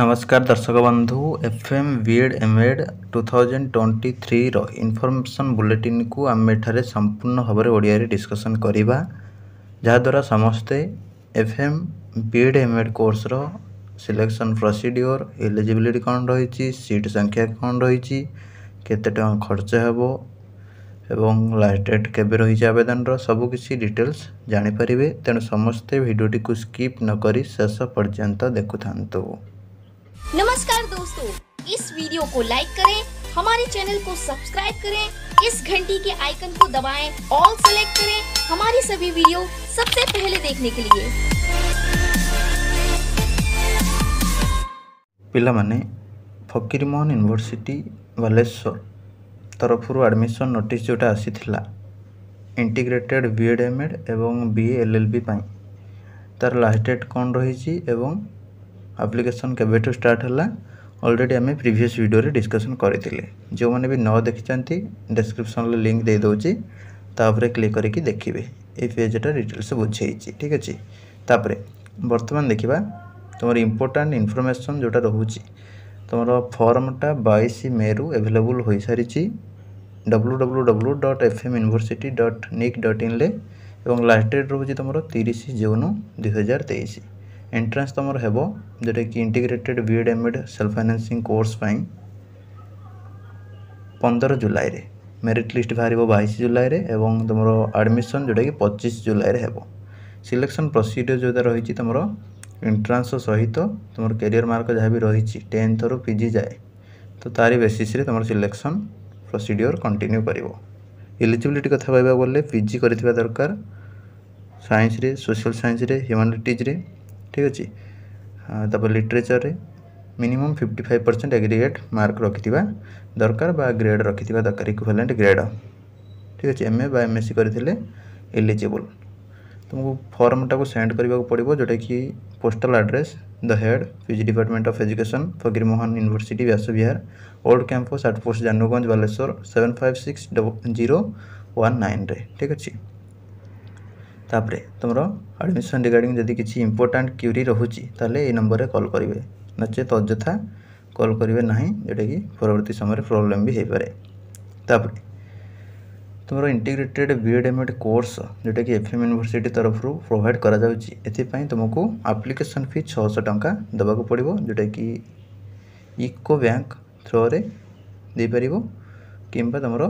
ନମସ୍କାର ଦର୍ଶକ ବନ୍ଧୁ F M B Ed M Ed two thousand twenty ଥ୍ରୀର ଇନଫର୍ମେସନ୍ ବୁଲେଟିନ୍କୁ ଆମେ ଏଠାରେ ସମ୍ପୂର୍ଣ୍ଣ ଭାବରେ ଓଡ଼ିଆରେ ଡିସ୍କସନ୍ କରିବା ଯାହାଦ୍ୱାରା ସମସ୍ତେ F M B Ed M Ed କୋର୍ସର ସିଲେକ୍ସନ୍ ପ୍ରୋସିଡ଼ିଓର ଏଲିଜିବିଲିଟି କ'ଣ ରହିଛି ସିଟ୍ ସଂଖ୍ୟା କ'ଣ ରହିଛି କେତେ ଟଙ୍କା ଖର୍ଚ୍ଚ ହେବ ଏବଂ ଲାଷ୍ଟ ଡେଟ୍ କେବେ ରହିଛି ଆବେଦନର ସବୁକିଛି ଡିଟେଲ୍ସ ଜାଣିପାରିବେ ତେଣୁ ସମସ୍ତେ ଭିଡ଼ିଓଟିକୁ ସ୍କିପ୍ ନକରି ଶେଷ ପର୍ଯ୍ୟନ୍ତ ଦେଖୁଥାନ୍ତୁ नमस्कार दोस्तों इस वीडियो को लाइक करें हमारे चैनल को सब्सक्राइब करें इस घंटी के आइकन को दबाएं ऑल सेलेक्ट करें हमारी सभी वीडियो सबसे पहले देखने के लिए पाने फकीर मोहन यूनिवर्सीटी बालेश्वर तरफ एडमिशन नोटिस जोटा आसी integrated B Ed M Ed तार लास्ट डेट कौन रही ଆପ୍ଲିକେସନ୍ କେବେଠୁ ଷ୍ଟାର୍ଟ ହେଲା ଅଲରେଡ଼ି ଆମେ ପ୍ରିଭିୟସ୍ ଭିଡ଼ିଓରେ ଡିସ୍କସନ୍ କରିଥିଲେ ଯେଉଁମାନେ ବି ନ ଦେଖିଛନ୍ତି ଡେସ୍କ୍ରିପ୍ସନ୍ରେ ଲିଙ୍କ୍ ଦେଇଦେଉଛି ତାପରେ କ୍ଲିକ୍ କରିକି ଦେଖିବେ ଏଇ ପେଜ୍ଟା ଡିଟେଲ୍ସ ବୁଝେଇଛି ଠିକ୍ ଅଛି ତାପରେ ବର୍ତ୍ତମାନ ଦେଖିବା ତୁମର ଇମ୍ପୋର୍ଟାଣ୍ଟ ଇନଫର୍ମେସନ୍ ଯେଉଁଟା ରହୁଛି ତୁମର ଫର୍ମଟା ବାଇଶ ମେରୁ ଆଭେଲେବୁଲ୍ ହୋଇସାରିଛି W W W dot F M university dot nic dot ଇନ୍ରେ ଏବଂ ଲାଷ୍ଟ ଡେଟ୍ ରହୁଛି ତୁମର ତିରିଶ ଜୁନ୍ ଦୁଇହଜାର ତେଇଶ ଏଣ୍ଟ୍ରାନ୍ସ ତୁମର ହେବ ଯେଉଁଟାକି integrated B Ed M Ed self financing course ପାଇଁ ପନ୍ଦର ଜୁଲାଇରେ ମେରିଟ୍ ଲିଷ୍ଟ ବାହାରିବ ବାଇଶ ଜୁଲାଇରେ ଏବଂ ତୁମର ଆଡ଼ମିସନ୍ ଯେଉଁଟାକି ପଚିଶ ଜୁଲାଇରେ ହେବ ସିଲେକ୍ସନ୍ ପ୍ରୋସିଡ଼ିଓର ଯେଉଁଟା ରହିଛି ତୁମର ଏଣ୍ଟ୍ରାନ୍ସ ସହିତ ତୁମର କ୍ୟାରିୟର ମାର୍କ ଯାହା ବି ରହିଛି ଟେନ୍ଥରୁ ପି ଜି ଯାଏ ତ ତାରି ବେସିସ୍ରେ ତୁମର ସିଲେକ୍ସନ୍ ପ୍ରୋସିଡ଼ିଓର କଣ୍ଟିନ୍ୟୁ କରିବ ଏଲିଜିବିଲିଟି କଥା କହିବାକୁ ଗଲେ ପି ଜି କରିଥିବା ଦରକାର ସାଇନ୍ସରେ ସୋସିଆଲ୍ ସାଇନ୍ସରେ ହ୍ୟୁମାନିଟିଜ୍ରେ ठीक अच्छे तप लिटरेचर में minimum fifty five percent aggregate mark रखि दरकार ग्रेड रखि दरकार इक्वेलेंट ग्रेड ठीक अच्छे एम ए बा एम एस सी करते इलीजिबल तुमको फर्मटा को सेंड करवाक पड़ो जोटा कि postal address the head PG department of education Fakir Mohan university Vyas Vihar old campus at Januganj Baleshwar seven five six double zero one nine ठीक अच्छे तापर तुम आडमिशन रिगार्डिंग जदि किसी इम्पोर्टां क्यूरी रोचे तेल ये नंबर में कल करेंगे नचे अजथा कल करेंगे ना जोटा कि परवर्त समय प्रोब्लेम भी हो पाए तुम integrated B Ed M Ed course जोटा कि एफ एम यूनिभर्सी तरफ प्रोभाइड करमक आप्लिकेसन फी छः टाँग देवाक पड़ो जोटा कि इको बैंक थ्रुए कि तुम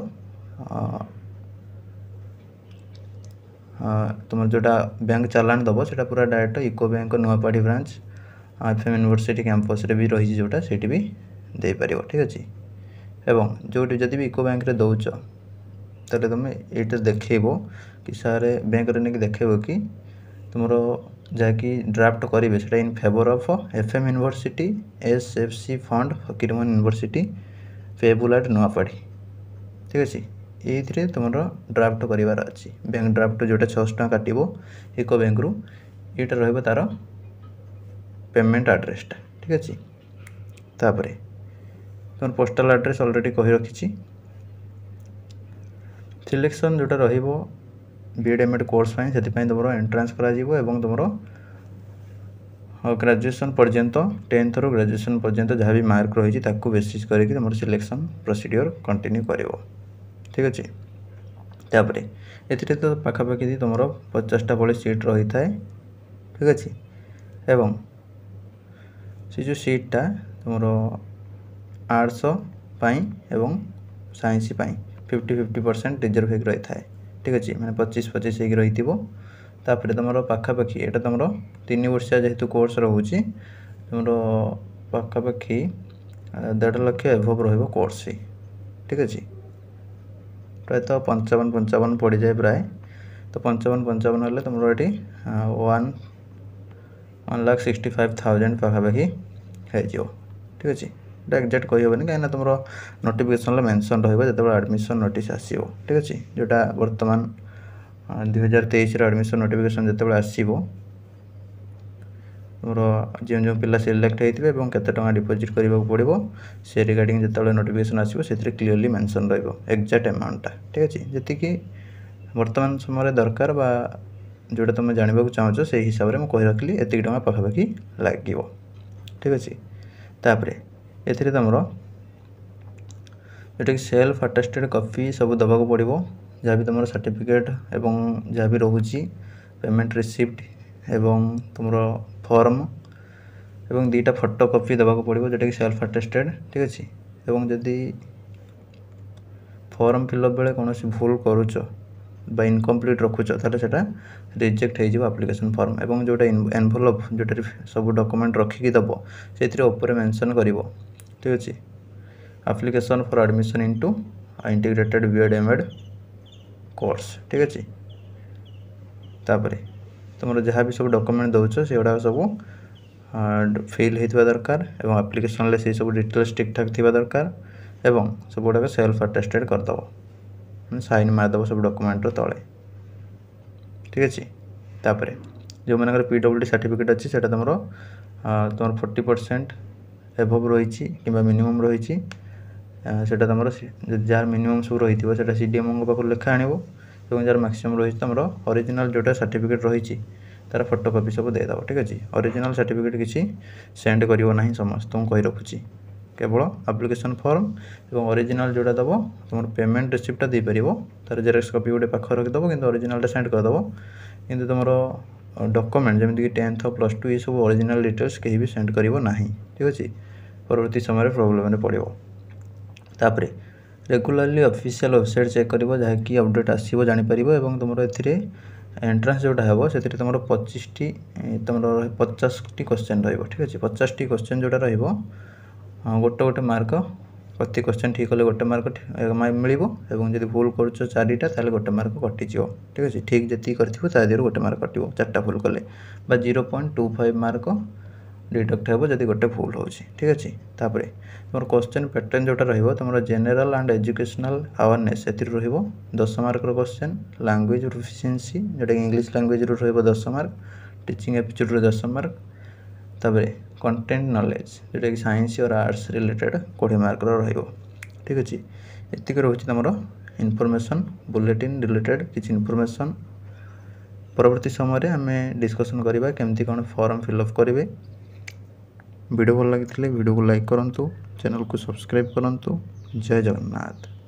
ତୁମର ଯେଉଁଟା ବ୍ୟାଙ୍କ ଚାଲାଣ ଦେବ ସେଇଟା ପୁରା direct UCO bank Nuapadi branch F M university କ୍ୟାମ୍ପସ୍ରେ ବି ରହିଛି ଯେଉଁଟା ସେଇଠି ବି ଦେଇପାରିବ ଠିକ୍ ଅଛି ଏବଂ ଯେଉଁଠି ଯଦି ବି ୟୁକୋ ବ୍ୟାଙ୍କରେ ଦେଉଛ ତାହେଲେ ତୁମେ ଏଇଟା ଦେଖେଇବ କି ସାର୍ ବ୍ୟାଙ୍କରେ ନେଇକି ଦେଖେଇବ କି ତୁମର ଯାହାକି ଡ୍ରାଫ୍ଟ କରିବେ ସେଇଟା in favour of F M university S F C fund Fakir Mohan university payable at Nuapadhi ଠିକ୍ ଅଛି ଏଇଥିରେ ତୁମର ଡ୍ରାଫ୍ଟ କରିବାର ଅଛି ବ୍ୟାଙ୍କ ଡ୍ରାଫ୍ଟ ଯେଉଁଟା ଛଅଶହ ଟଙ୍କା କାଟିବ ଏକ ବ୍ୟାଙ୍କରୁ ଏଇଟା ରହିବ ତା'ର ପେମେଣ୍ଟ ଆଡ଼୍ରେସଟା ଠିକ୍ ଅଛି ତାପରେ ତୁମର ପୋଷ୍ଟାଲ ଆଡ଼୍ରେସ୍ ଅଲରେଡ଼ି କହି ରଖିଛି ସିଲେକ୍ସନ୍ ଯେଉଁଟା ରହିବ ବିଏଡ଼୍ ଏମ୍ଏଡ଼୍ କୋର୍ସ ପାଇଁ ସେଥିପାଇଁ ତୁମର ଏଣ୍ଟ୍ରାନ୍ସ କରାଯିବ ଏବଂ ତୁମର ଗ୍ରାଜୁଏସନ୍ ପର୍ଯ୍ୟନ୍ତ ଟେନ୍ଥରୁ ଗ୍ରାଜୁଏସନ୍ ପର୍ଯ୍ୟନ୍ତ ଯାହା ବି ମାର୍କ ରହିଛି ତାକୁ ବେସିସ୍ କରିକି ତୁମର ସିଲେକ୍ସନ୍ ପ୍ରୋସିଡ଼ିଓର କଣ୍ଟିନ୍ୟୁ କରିବ ঠিক ଅଛି ତାପରେ ଏଥିରେ ତ ପାଖାପାଖି ତୁମର ପଚାଶଟା ଭଳି ସିଟ୍ ରହିଥାଏ ଠିକ୍ ଅଛି ଏବଂ ସେ ଯେଉଁ ସିଟ୍ଟା ତୁମର ଆର୍ଟ୍ସ ପାଇଁ ଏବଂ ସାଇନ୍ସ ପାଇଁ ଫିଫ୍ଟି ଫିଫ୍ଟି ପରସେଣ୍ଟ ରିଜର୍ଭ ହେଇକି ରହିଥାଏ ଠିକ୍ ଅଛି ମାନେ ପଚିଶ ପଚିଶ ହେଇକି ରହିଥିବ ତାପରେ ତୁମର ପାଖାପାଖି ଏଇଟା ତୁମର ତିନି ବର୍ଷିଆ ଯେହେତୁ କୋର୍ସ ରହୁଛି ତୁମର ପାଖାପାଖି ଦେଢ଼ ଲକ୍ଷ ଏଭବ୍ ରହିବ କୋର୍ସ ଠିକ୍ ଅଛି প্রায়ত পঞ্চাবন পঞ্চাবন পড়ে যায় প্রায় তো পঞ্চাবন পঞ্চাবন হলে তোমরা এটি one one lakh sixty five thousand পাখাপাখি হয়েযিব ঠিক আছে এটা ଏକ୍ଜାକ୍ଟ କହିହେବନି କାହିଁକିନା ତମର ନୋଟିଫିକେସନ୍ରେ ମେନସନ୍ ରହିବ ଯେତେବେଳେ ଆଡ଼ମିସନ୍ ନୋଟିସ୍ ଆସିବ ଠିକ୍ ଅଛି ଯେଉଁଟା ବର୍ତ୍ତମାନ ଦୁଇହଜାର ତେଇଶର ଆଡ଼ମିସନ୍ ନୋଟିଫିକେସନ୍ ଯେତେବେଳେ ଆସିବ তোৰ যেন যেন পিলা সিলেক্ট হৈ থৈছে আৰু কতো টকা ডিপোজিট কৰিব লাগিব সেই ৰিগৰ্ডিং যেতিয়া নোটিফিকেশন আহিব সেইতে ক্লিয়ৰলি মেনচন ৰৈব এক্সজেক্ট আমাউণ্ট ঠিক আছে যেতিকে বৰ্তমান সময়ৰে দরকার বা যোটা তুমি জানিবক চাওঁচো সেই হিচাপৰে মই কৈ ৰাখিলো এতিকে টকা পাবল কি লাগিব ঠিক আছে তাৰ পাৰে এতিৰে তমৰ যেতিকে সেলফ اٹেস্টেড কপি সব দবাক পঢ়িব যাৱি তমৰ সার্টিফিকেট আৰু যাৱি ৰহুচি পেমেণ্ট ৰিসিভ্ট আৰু তমৰ ফর্ম এবং দুইটা ফটো কপি দেওয়া পড়ব যেটাকি সেলফ আটেস্টেড ঠিক আছে এবং যদি ফর্ম ফিলঅপ বেড়ে কোণী ভুল করুছ বা ইনকমপ্লিট রখুছ তাহলে সেটা রিজেক্ট হয়ে যাব আপ্লিকেশন ফর্ম এবং যেটা এনভলপ যেটারে সব ডকুমেন্ট রখিকি দেব সেইথিরে উপরে মেনশন করব ঠিক আছে application for admission into integrated B Ed M Ed course ঠিক আছে তাপরে ତୁମର ଯାହା ବି ସବୁ ଡକୁମେଣ୍ଟ ଦେଉଛ ସେଗୁଡ଼ାକ ସବୁ ଫିଲ୍ ହୋଇଥିବା ଦରକାର ଏବଂ ଆପ୍ଲିକେସନ୍ରେ ସେଇ ସବୁ ଡିଟେଲ୍ସ ଠିକ୍ଠାକ୍ ଥିବା ଦରକାର ଏବଂ ସବୁଗୁଡ଼ାକ ସେଲ୍ଫ ଆଟେଷ୍ଟେଡ଼୍ କରିଦେବ ମାନେ ସାଇନ୍ ମାରିଦେବ ସବୁ ଡକୁମେଣ୍ଟର ତଳେ ଠିକ୍ ଅଛି ତାପରେ ଯେଉଁମାନଙ୍କର ପି ଡବ୍ଲ୍ୟୁ ଡ଼ି ସାର୍ଟିଫିକେଟ୍ ଅଛି ସେଇଟା ତୁମର ତୁମର ଫୋର୍ଟି ପରସେଣ୍ଟ ଏଭବ୍ ରହିଛି କିମ୍ବା ମିନିମମ୍ ରହିଛି ସେଇଟା ତୁମର ଯାହାର ମିନିମମ୍ ସବୁ ରହିଥିବ ସେଇଟା ସି ଡି ଏମ୍ଓଙ୍କ ପାଖରୁ ଲେଖା ଆଣିବ এবং যার ম্যাক্সিমাম রয়েছে তোমার অরিজিনাল যেটা সার্টিফিকেট রয়েছে তার ফটোকপি সব দেদেব ঠিক আছে অরিজিনাল সার্টিফিকেট কিছু সেন্ড করব না সমস্ত কই রাখুছি কেবল আপ্লিকেসন ফর্ম এবং অরিজিনাল যেটা দেব তোমার পেমেন্ট রিসিপ্টটা দিয়ে তার জেরক্স কপি গোটে পাখে রাখিদেব কিন্তু অরিজিনালটা সেন্ড করেদেব কিন্তু তোমার ডকুমেন্ট যেমিকি টেন্থ প্লস টু এসব অরিজিনাল ডিটেলস কেউ বি সেন্ড করব না ঠিক আছে পরবর্তী সময় প্রোবলেমে পড়ব তাপরে ରେଗୁଲାରଲି ଅଫିସିଆଲ୍ ୱେବସାଇଟ୍ ଚେକ୍ କରିବ ଯାହାକି ଅପଡ଼େଟ୍ ଆସିବ ଜାଣିପାରିବ ଏବଂ ତୁମର ଏଥିରେ ଏଣ୍ଟ୍ରାନ୍ସ ଯେଉଁଟା ହେବ ସେଥିରେ ତୁମର ପଚିଶଟି ତୁମର ପଚାଶଟି କୋଶ୍ଚେନ୍ ରହିବ ଠିକ୍ ଅଛି ପଚାଶଟି କୋଶ୍ଚେନ୍ ଯେଉଁଟା ରହିବ ଗୋଟେ ଗୋଟେ ମାର୍କ ପ୍ରତି କୋଶ୍ଚେନ୍ ଠିକ୍ କଲେ ଗୋଟେ ମାର୍କ ମିଳିବ ଏବଂ ଯଦି ଭୁଲ କରୁଛ ଚାରିଟା ତାହେଲେ ଗୋଟେ ମାର୍କ କଟିଯିବ ଠିକ୍ ଅଛି ଠିକ୍ ଯେତିକି କରିଥିବ ତା ଦେହରୁ ଗୋଟେ ମାର୍କ କଟିବ ଚାରିଟା ଭୁଲ କଲେ ବା zero point two five mark deduct ହେବ ଯଦି ଗୋଟେ ଭୁଲ ହେଉଛି ଠିକ୍ ଅଛି ତାପରେ ତୁମର କୋଶ୍ଚେନ୍ ପ୍ୟାଟର୍ନ ଯେଉଁଟା ରହିବ ତୁମର ଜେନେରାଲ୍ ଆଣ୍ଡ ଏଜୁକେସନାଲ୍ ଆୱାରନେସ୍ ଏଥିରୁ ରହିବ ଦଶ ମାର୍କର କୋଶ୍ଚେନ୍ ଲାଙ୍ଗୁଏଜ୍ ପ୍ରୋଫିସିଏନ୍ସି ଯେଉଁଟାକି ଇଂଲିଶ ଲାଙ୍ଗୁଏଜ୍ରୁ ରହିବ ଦଶ ମାର୍କ ଟିଚିଂ ଆପିଚ୍ୟୁଡ଼୍ରୁ ଦଶ ମାର୍କ ତାପରେ କଣ୍ଟେଣ୍ଟ ନଲେଜ ଯେଉଁଟାକି ସାଇନ୍ସ ଅର୍ ଆର୍ଟସ୍ ରିଲେଟେଡ଼୍ କୋଡ଼ିଏ ମାର୍କର ରହିବ ଠିକ୍ ଅଛି ଏତିକି ରହୁଛି ତୁମର ଇନଫର୍ମେସନ୍ ବୁଲେଟିନ୍ ରିଲେଟେଡ଼୍ କିଛି ଇନଫର୍ମେସନ୍ ପରବର୍ତ୍ତୀ ସମୟରେ ଆମେ ଡିସ୍କସନ୍ କରିବା କେମିତି କ'ଣ ଫର୍ମ ଫିଲ୍ଅପ୍ କରିବେ ଭିଡ଼ିଓ ଭଲ ଲାଗିଥିଲେ ଭିଡ଼ିଓକୁ ଲାଇକ୍ କରନ୍ତୁ ଚ୍ୟାନେଲକୁ ସବସ୍କ୍ରାଇବ୍ କରନ୍ତୁ ଜୟ ଜଗନ୍ନାଥ